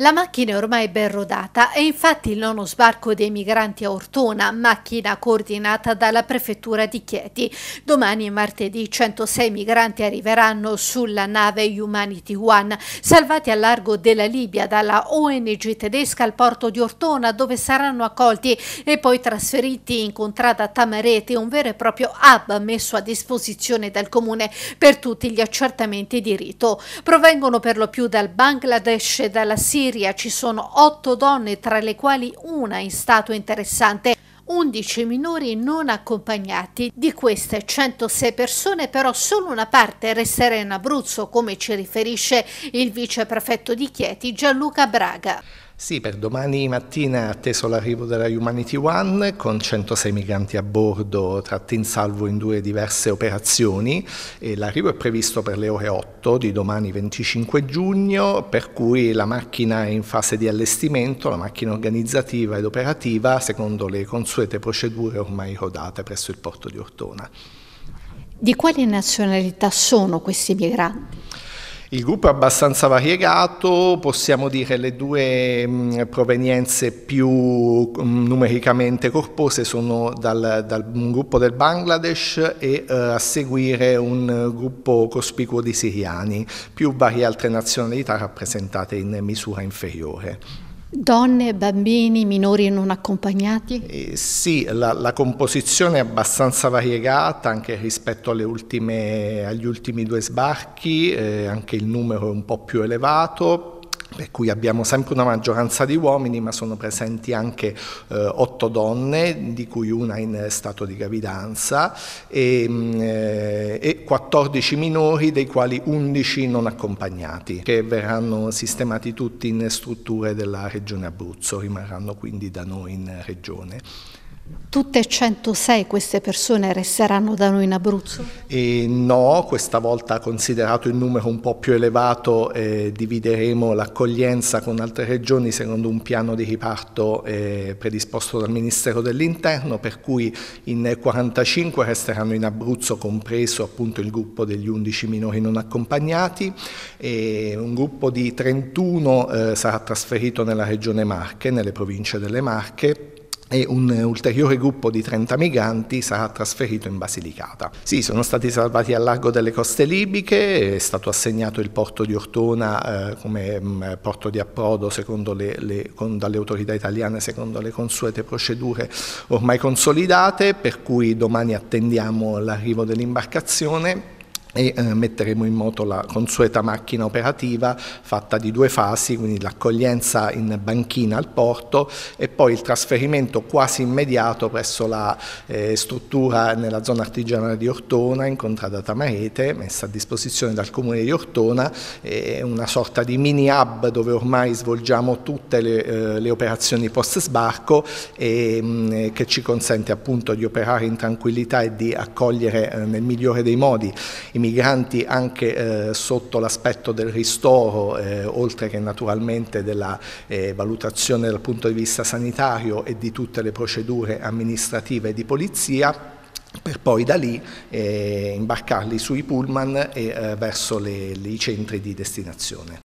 La macchina è ormai ben rodata e infatti il nono sbarco dei migranti a Ortona, macchina coordinata dalla prefettura di Chieti. Domani e martedì 106 migranti arriveranno sulla nave Humanity One, salvati a largo della Libia dalla ONG tedesca al porto di Ortona dove saranno accolti e poi trasferiti in contrada Tamarete, un vero e proprio hub messo a disposizione dal comune per tutti gli accertamenti di rito. Provengono per lo più dal Bangladesh e dalla Siria Siria ci sono otto donne, tra le quali una in stato interessante. 11 minori non accompagnati. Di queste 106 persone però solo una parte resterà in Abruzzo, come ci riferisce il viceprefetto di Chieti Gianluca Braga. Sì, per domani mattina è atteso l'arrivo della Humanity One con 106 migranti a bordo tratti in salvo in due diverse operazioni l'arrivo è previsto per le ore 8 di domani 25 giugno per cui la macchina è in fase di allestimento, la macchina organizzativa ed operativa secondo le consuete procedure ormai rodate presso il porto di Ortona. Di quale nazionalità sono questi migranti? Il gruppo è abbastanza variegato, possiamo dire le due mm, provenienze più mm, numericamente corpose sono dal, dal, un gruppo del Bangladesh e eh, a seguire un gruppo cospicuo di siriani, più varie altre nazionalità rappresentate in misura inferiore. Donne, bambini, minori non accompagnati? Eh, sì, la, la, composizione è abbastanza variegata anche rispetto ultime, agli ultimi due sbarchi, eh, anche il numero è un po' più elevato, per cui abbiamo sempre una maggioranza di uomini, ma sono presenti anche eh, otto donne, di cui una in stato di gravidanza, e, mm, eh, e, 14 minori, dei quali 11 non accompagnati, che verranno sistemati tutti in strutture della Regione Abruzzo, rimarranno quindi da noi in Regione. Tutte 106 queste persone resteranno da noi in Abruzzo? E no, questa volta considerato il numero un po' più elevato eh, divideremo l'accoglienza con altre regioni secondo un piano di riparto eh, predisposto dal Ministero dell'Interno per cui in 45 resteranno in Abruzzo compreso appunto il gruppo degli 11 minori non accompagnati e un gruppo di 31 eh, sarà trasferito nella regione Marche, nelle province delle Marche e un ulteriore gruppo di 30 migranti sarà trasferito in Basilicata. Sì, sono stati salvati al largo delle coste libiche, è stato assegnato il porto di Ortona eh, come mh, mm, porto di approdo le, le, con, dalle autorità italiane secondo le consuete procedure ormai consolidate, per cui domani attendiamo l'arrivo dell'imbarcazione e eh, metteremo in moto la consueta macchina operativa fatta di due fasi, quindi l'accoglienza in banchina al porto e poi il trasferimento quasi immediato presso la eh, struttura nella zona artigianale di Ortona, incontrata Tamarete, messa a disposizione dal comune di Ortona, eh, una sorta di mini hub dove ormai svolgiamo tutte le, eh, le operazioni post sbarco e mh, mm, eh, che ci consente appunto di operare in tranquillità e di accogliere eh, nel migliore dei modi i migranti anche eh, sotto l'aspetto del ristoro, eh, oltre che naturalmente della eh, valutazione dal punto di vista sanitario e di tutte le procedure amministrative e di polizia per poi da lì eh, imbarcarli sui pullman e eh, verso le, i centri di destinazione.